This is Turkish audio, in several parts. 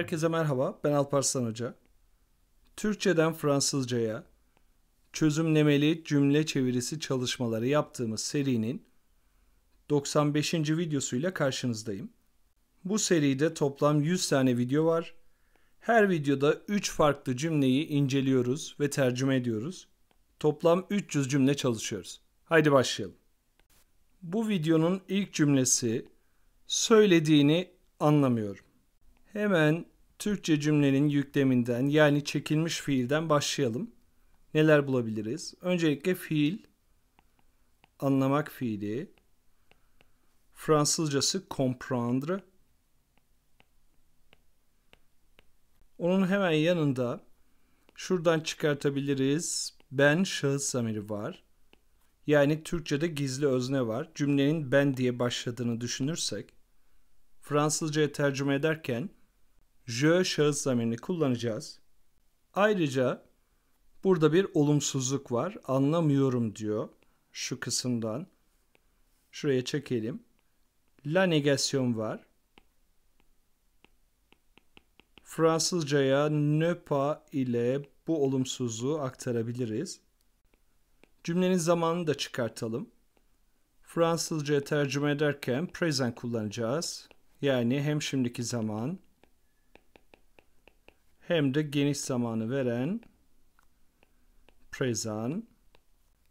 Herkese merhaba, ben Alparslan Hoca. Türkçeden Fransızcaya çözümlemeli cümle çevirisi çalışmaları yaptığımız serinin 95. videosuyla karşınızdayım. Bu seride toplam 100 tane video var. Her videoda 3 farklı cümleyi inceliyoruz ve tercüme ediyoruz. Toplam 300 cümle çalışıyoruz. Haydi başlayalım. Bu videonun ilk cümlesi söylediğini anlamıyorum. Hemen Türkçe cümlenin yükleminden yani çekilmiş fiilden başlayalım. Neler bulabiliriz? Öncelikle fiil, anlamak fiili, Fransızcası comprendre. Onun hemen yanında şuradan çıkartabiliriz. Ben şahıs zamiri var. Yani Türkçe'de gizli özne var. Cümlenin ben diye başladığını düşünürsek. Fransızca'ya tercüme ederken je şahıs zamirini kullanacağız. Ayrıca burada bir olumsuzluk var. Anlamıyorum diyor şu kısımdan. Şuraya çekelim. La negasyon var. Fransızcaya ne pas ile bu olumsuzluğu aktarabiliriz. Cümlenin zamanını da çıkartalım. Fransızcaya tercüme ederken present kullanacağız. Yani hem şimdiki zaman hem de geniş zamanı veren present.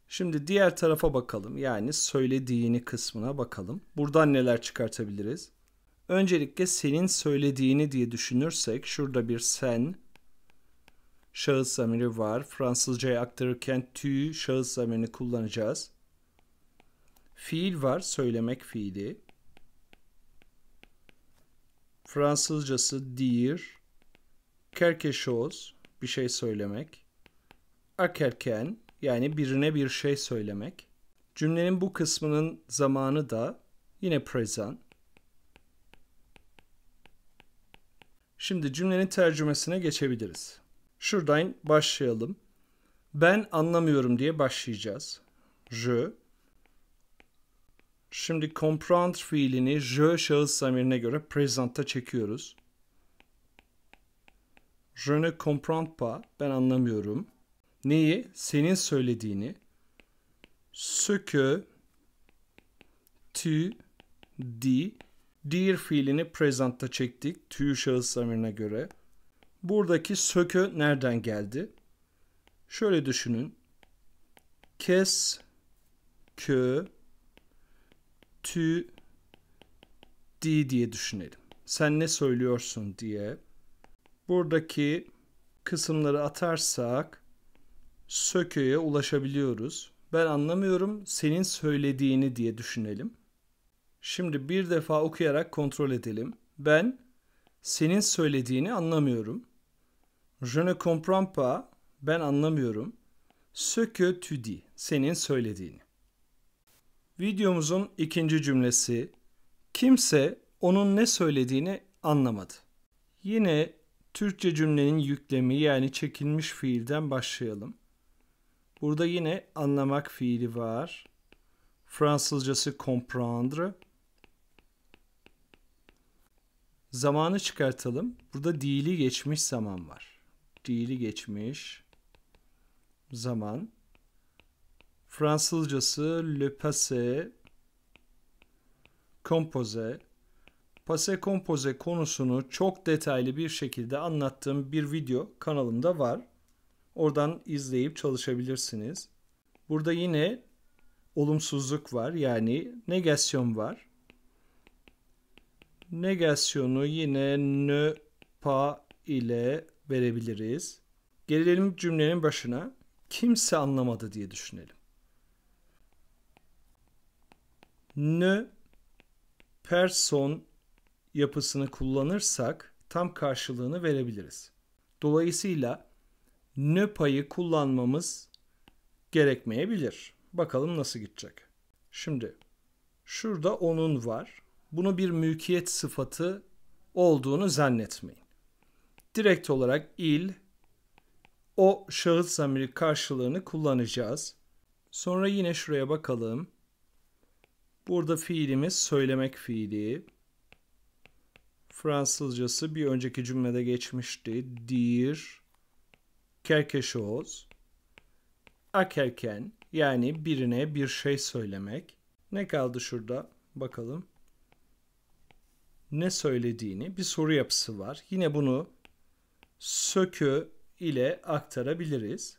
Şimdi diğer tarafa bakalım. Yani söylediğini kısmına bakalım. Buradan neler çıkartabiliriz? Öncelikle senin söylediğini diye düşünürsek şurada bir sen şahıs zamiri var. Fransızcaya aktarırken tü şahıs zamirini kullanacağız. Fiil var, söylemek fiili. Fransızcası dire Kerkeşoz bir şey söylemek. Akerken yani birine bir şey söylemek. Cümlenin bu kısmının zamanı da yine present. Şimdi cümlenin tercümesine geçebiliriz. Şuradan başlayalım. Ben anlamıyorum diye başlayacağız. Je. Şimdi comprendre fiilini je şahıs zamirine göre present'ta çekiyoruz. Je ne comprends pas. Ben anlamıyorum. Neyi? Senin söylediğini. Ce que tu dis. Dir fiilini presentta çektik. Tüyü şahıs zamirine göre. Buradaki sökü nereden geldi? Şöyle düşünün. Kes kö tü di diye düşünelim. Sen ne söylüyorsun diye. Buradaki kısımları atarsak söküye ulaşabiliyoruz. Ben anlamıyorum senin söylediğini diye düşünelim. Şimdi bir defa okuyarak kontrol edelim. Ben senin söylediğini anlamıyorum. Je ne comprends pas. Ben anlamıyorum. Ce que tu dis. Senin söylediğini. Videomuzun ikinci cümlesi. Kimse onun ne söylediğini anlamadı. Yine Türkçe cümlenin yüklemi yani çekilmiş fiilden başlayalım. Burada yine anlamak fiili var. Fransızcası comprendre. Zamanı çıkartalım. Burada dili geçmiş zaman var. Dili geçmiş zaman. Fransızcası le passé composé Pase kompoze konusunu çok detaylı bir şekilde anlattığım bir video kanalımda var. Oradan izleyip çalışabilirsiniz. Burada yine olumsuzluk var yani negasyon var. Negasyonu yine nö pa ile verebiliriz. Gelelim cümlenin başına. Kimse anlamadı diye düşünelim. Ne person yapısını kullanırsak tam karşılığını verebiliriz. Dolayısıyla ne payı kullanmamız gerekmeyebilir. Bakalım nasıl gidecek. Şimdi şurada onun var. Bunu bir mülkiyet sıfatı olduğunu zannetmeyin. Direkt olarak il, o şahıs zamiri karşılığını kullanacağız. Sonra yine şuraya bakalım. Burada fiilimiz söylemek fiili. Fransızcası bir önceki cümlede geçmişti. Dir quelque chose akerken yani birine bir şey söylemek. Ne kaldı şurada? Bakalım. Ne söylediğini bir soru yapısı var. Yine bunu sökü ile aktarabiliriz.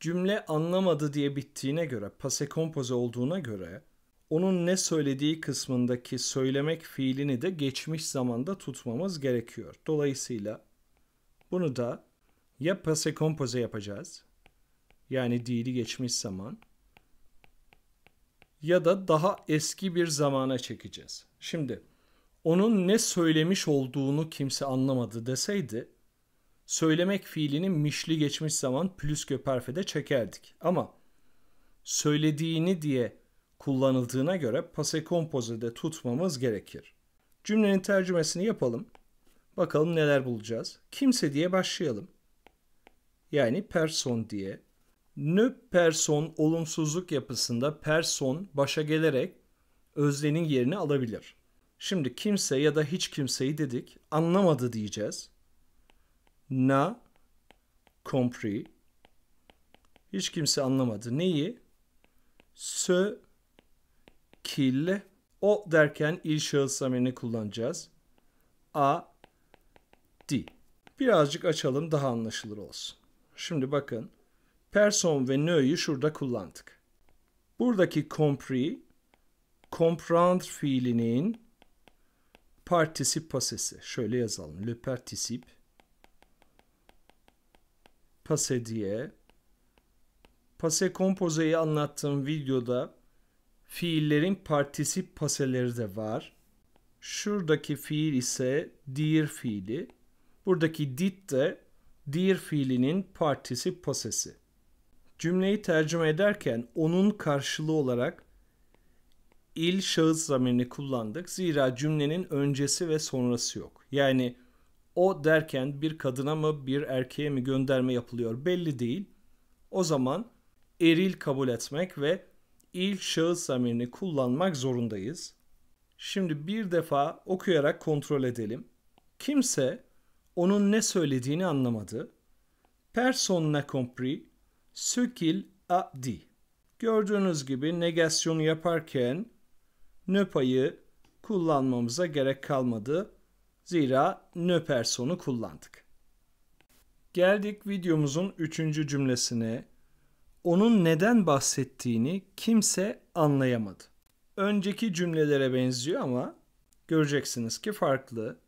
Cümle anlamadı diye bittiğine göre, pase kompoze olduğuna göre onun ne söylediği kısmındaki söylemek fiilini de geçmiş zamanda tutmamız gerekiyor. Dolayısıyla bunu da ya passé composé yapacağız. Yani dili geçmiş zaman ya da daha eski bir zamana çekeceğiz. Şimdi onun ne söylemiş olduğunu kimse anlamadı deseydi söylemek fiilini mişli geçmiş zaman plus köperfede çekerdik. Ama söylediğini diye kullanıldığına göre passé composé'de tutmamız gerekir. Cümlenin tercümesini yapalım. Bakalım neler bulacağız. Kimse diye başlayalım. Yani person diye. ne person olumsuzluk yapısında person başa gelerek özlenin yerini alabilir. Şimdi kimse ya da hiç kimseyi dedik. Anlamadı diyeceğiz. Na compris. Hiç kimse anlamadı. Neyi? Sö fiille o derken il şahıs kullanacağız. A, di. Birazcık açalım daha anlaşılır olsun. Şimdi bakın. Person ve ne'yi şurada kullandık. Buradaki compri, comprendre fiilinin particip pasesi. Şöyle yazalım. Le particip pase diye. Pase kompozeyi anlattığım videoda Fiillerin partisip paseleri de var. Şuradaki fiil ise dir fiili. Buradaki did de dir fiilinin partisip pasesi. Cümleyi tercüme ederken onun karşılığı olarak il şahıs zamirini kullandık. Zira cümlenin öncesi ve sonrası yok. Yani o derken bir kadına mı bir erkeğe mi gönderme yapılıyor belli değil. O zaman eril kabul etmek ve ilk şahıs zamirini kullanmak zorundayız. Şimdi bir defa okuyarak kontrol edelim. Kimse onun ne söylediğini anlamadı. Person ne compris ce qu'il a dit. Gördüğünüz gibi negasyonu yaparken ne payı kullanmamıza gerek kalmadı. Zira ne personu kullandık. Geldik videomuzun üçüncü cümlesine onun neden bahsettiğini kimse anlayamadı. Önceki cümlelere benziyor ama göreceksiniz ki farklı.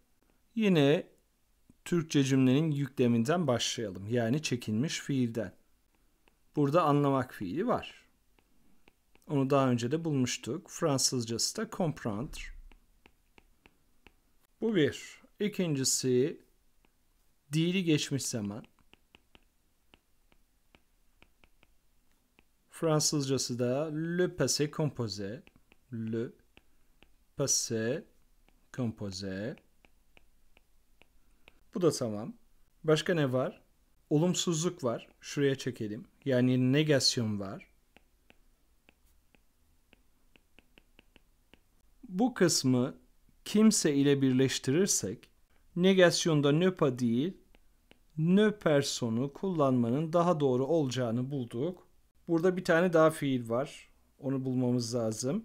Yine Türkçe cümlenin yükleminden başlayalım. Yani çekilmiş fiilden. Burada anlamak fiili var. Onu daha önce de bulmuştuk. Fransızcası da comprendre. Bu bir. İkincisi dili geçmiş zaman. Fransızcası da le passé composé. Le passé composé. Bu da tamam. Başka ne var? Olumsuzluk var. Şuraya çekelim. Yani negasyon var. Bu kısmı kimse ile birleştirirsek negasyonda nöpa değil nö personu kullanmanın daha doğru olacağını bulduk. Burada bir tane daha fiil var. Onu bulmamız lazım.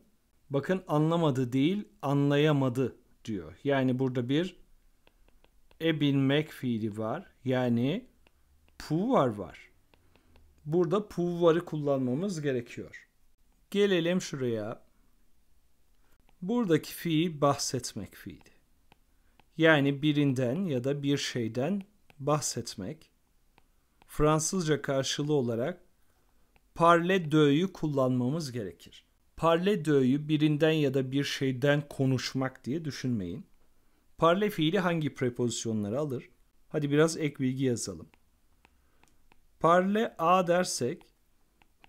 Bakın anlamadı değil, anlayamadı diyor. Yani burada bir e bilmek fiili var. Yani puvar var. Burada puvarı kullanmamız gerekiyor. Gelelim şuraya. Buradaki fiil bahsetmek fiili. Yani birinden ya da bir şeyden bahsetmek. Fransızca karşılığı olarak parle döğüyü kullanmamız gerekir. Parle döğüyü birinden ya da bir şeyden konuşmak diye düşünmeyin. Parle fiili hangi prepozisyonları alır? Hadi biraz ek bilgi yazalım. Parle a dersek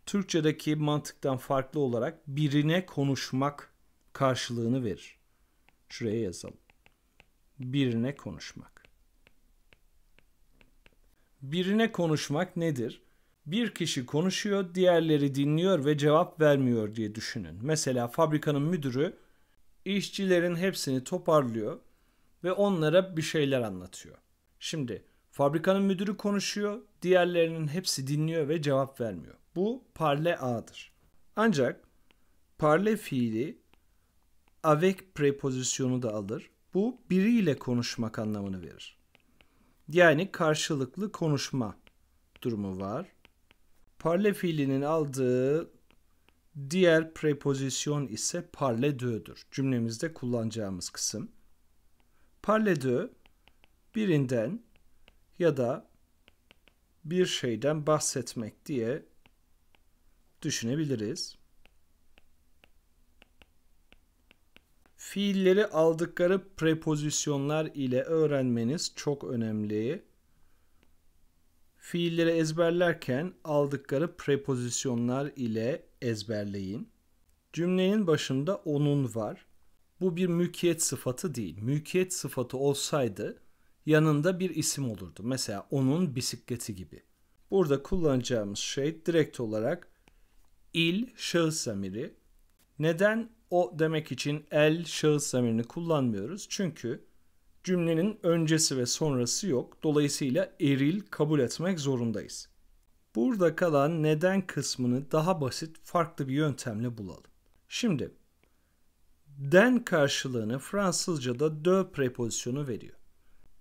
Türkçedeki mantıktan farklı olarak birine konuşmak karşılığını verir. Şuraya yazalım. Birine konuşmak. Birine konuşmak nedir? bir kişi konuşuyor, diğerleri dinliyor ve cevap vermiyor diye düşünün. Mesela fabrikanın müdürü işçilerin hepsini toparlıyor ve onlara bir şeyler anlatıyor. Şimdi fabrikanın müdürü konuşuyor, diğerlerinin hepsi dinliyor ve cevap vermiyor. Bu parle a'dır. Ancak parle fiili avec prepozisyonu da alır. Bu biriyle konuşmak anlamını verir. Yani karşılıklı konuşma durumu var. Parle fiilinin aldığı diğer prepozisyon ise parle dö'dür. Cümlemizde kullanacağımız kısım. Parle dö birinden ya da bir şeyden bahsetmek diye düşünebiliriz. Fiilleri aldıkları prepozisyonlar ile öğrenmeniz çok önemli. Fiilleri ezberlerken aldıkları prepozisyonlar ile ezberleyin. Cümlenin başında onun var. Bu bir mülkiyet sıfatı değil. Mülkiyet sıfatı olsaydı yanında bir isim olurdu. Mesela onun bisikleti gibi. Burada kullanacağımız şey direkt olarak il şahıs zamiri. Neden o demek için el şahıs zamirini kullanmıyoruz? Çünkü Cümlenin öncesi ve sonrası yok. Dolayısıyla eril kabul etmek zorundayız. Burada kalan neden kısmını daha basit farklı bir yöntemle bulalım. Şimdi den karşılığını Fransızca'da de prepozisyonu veriyor.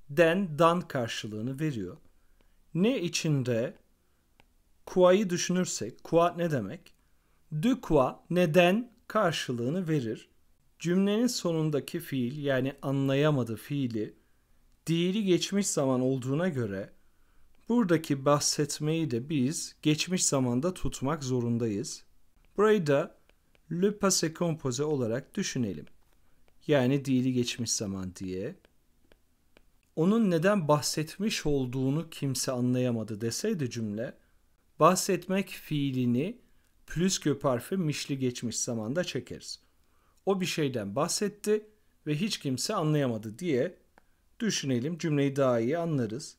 Den dan karşılığını veriyor. Ne içinde kua'yı düşünürsek, kua ne demek? De kua neden karşılığını verir. Cümlenin sonundaki fiil yani anlayamadı fiili diğeri geçmiş zaman olduğuna göre buradaki bahsetmeyi de biz geçmiş zamanda tutmak zorundayız. Burayı da le passé composé olarak düşünelim. Yani dili geçmiş zaman diye. Onun neden bahsetmiş olduğunu kimse anlayamadı deseydi cümle, bahsetmek fiilini plus que mişli geçmiş zamanda çekeriz. O bir şeyden bahsetti ve hiç kimse anlayamadı diye düşünelim cümleyi daha iyi anlarız.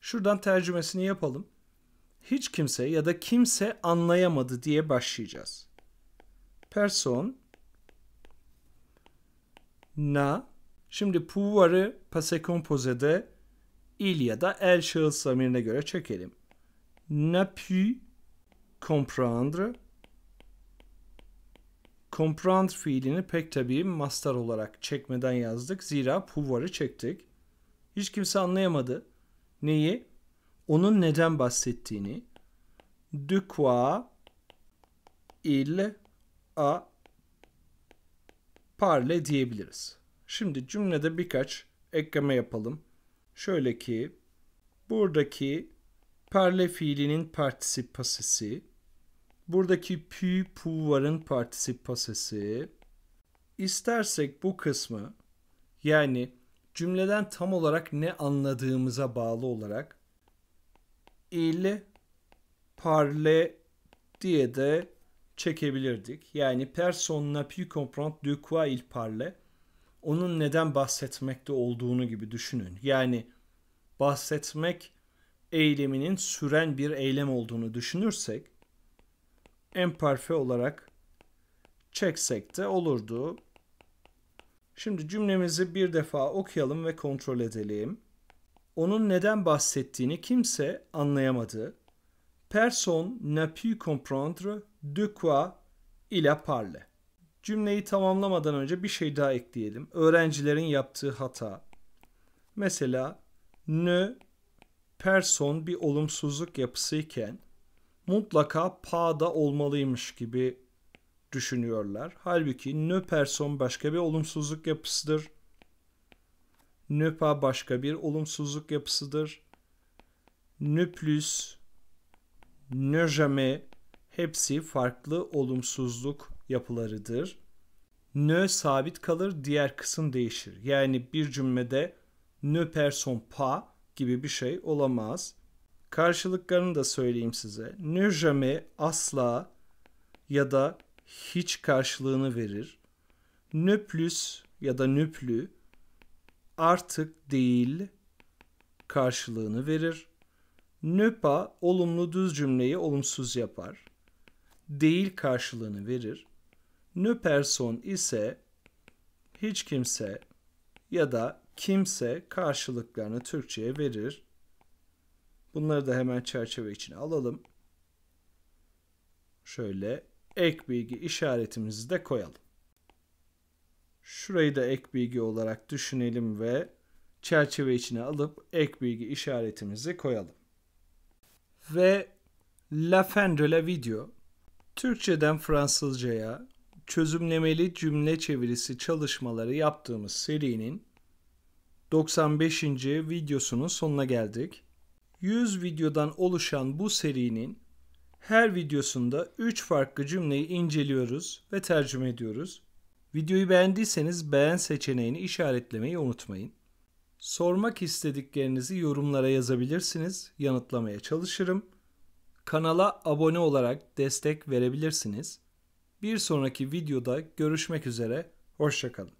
Şuradan tercümesini yapalım. Hiç kimse ya da kimse anlayamadı diye başlayacağız. Person na Şimdi pouvoir'ı passé composé'de il ya da el şahıs zamirine göre çekelim. N'a pu comprendre Comprend fiilini pek tabii mastar olarak çekmeden yazdık. Zira puvarı çektik. Hiç kimse anlayamadı. Neyi? Onun neden bahsettiğini. De quoi il a parle diyebiliriz. Şimdi cümlede birkaç ekleme yapalım. Şöyle ki buradaki parle fiilinin partisip pasisi Buradaki pu puvarın partisip istersek bu kısmı yani cümleden tam olarak ne anladığımıza bağlı olarak il parle diye de çekebilirdik. Yani person n'a pu comprendre de quoi il parle. Onun neden bahsetmekte olduğunu gibi düşünün. Yani bahsetmek eyleminin süren bir eylem olduğunu düşünürsek emparfe olarak çeksek de olurdu. Şimdi cümlemizi bir defa okuyalım ve kontrol edelim. Onun neden bahsettiğini kimse anlayamadı. Person ne pu comprendre de quoi il a parlé. Cümleyi tamamlamadan önce bir şey daha ekleyelim. Öğrencilerin yaptığı hata. Mesela ne person bir olumsuzluk yapısıyken mutlaka pahada olmalıymış gibi düşünüyorlar. Halbuki nöperson başka bir olumsuzluk yapısıdır. Nöpa başka bir olumsuzluk yapısıdır. Nüplüs, nöjame hepsi farklı olumsuzluk yapılarıdır. Nö sabit kalır, diğer kısım değişir. Yani bir cümlede nö person pa gibi bir şey olamaz. Karşılıklarını da söyleyeyim size. Ne jamais asla ya da hiç karşılığını verir. Ne plus ya da nüplü artık değil karşılığını verir. Nöpa olumlu düz cümleyi olumsuz yapar. Değil karşılığını verir. Nö person ise hiç kimse ya da kimse karşılıklarını Türkçe'ye verir. Bunları da hemen çerçeve içine alalım. Şöyle ek bilgi işaretimizi de koyalım. Şurayı da ek bilgi olarak düşünelim ve çerçeve içine alıp ek bilgi işaretimizi koyalım. Ve La fin de la video Türkçeden Fransızcaya çözümlemeli cümle çevirisi çalışmaları yaptığımız serinin 95. videosunun sonuna geldik. 100 videodan oluşan bu serinin her videosunda 3 farklı cümleyi inceliyoruz ve tercüme ediyoruz. Videoyu beğendiyseniz beğen seçeneğini işaretlemeyi unutmayın. Sormak istediklerinizi yorumlara yazabilirsiniz. Yanıtlamaya çalışırım. Kanala abone olarak destek verebilirsiniz. Bir sonraki videoda görüşmek üzere. Hoşçakalın.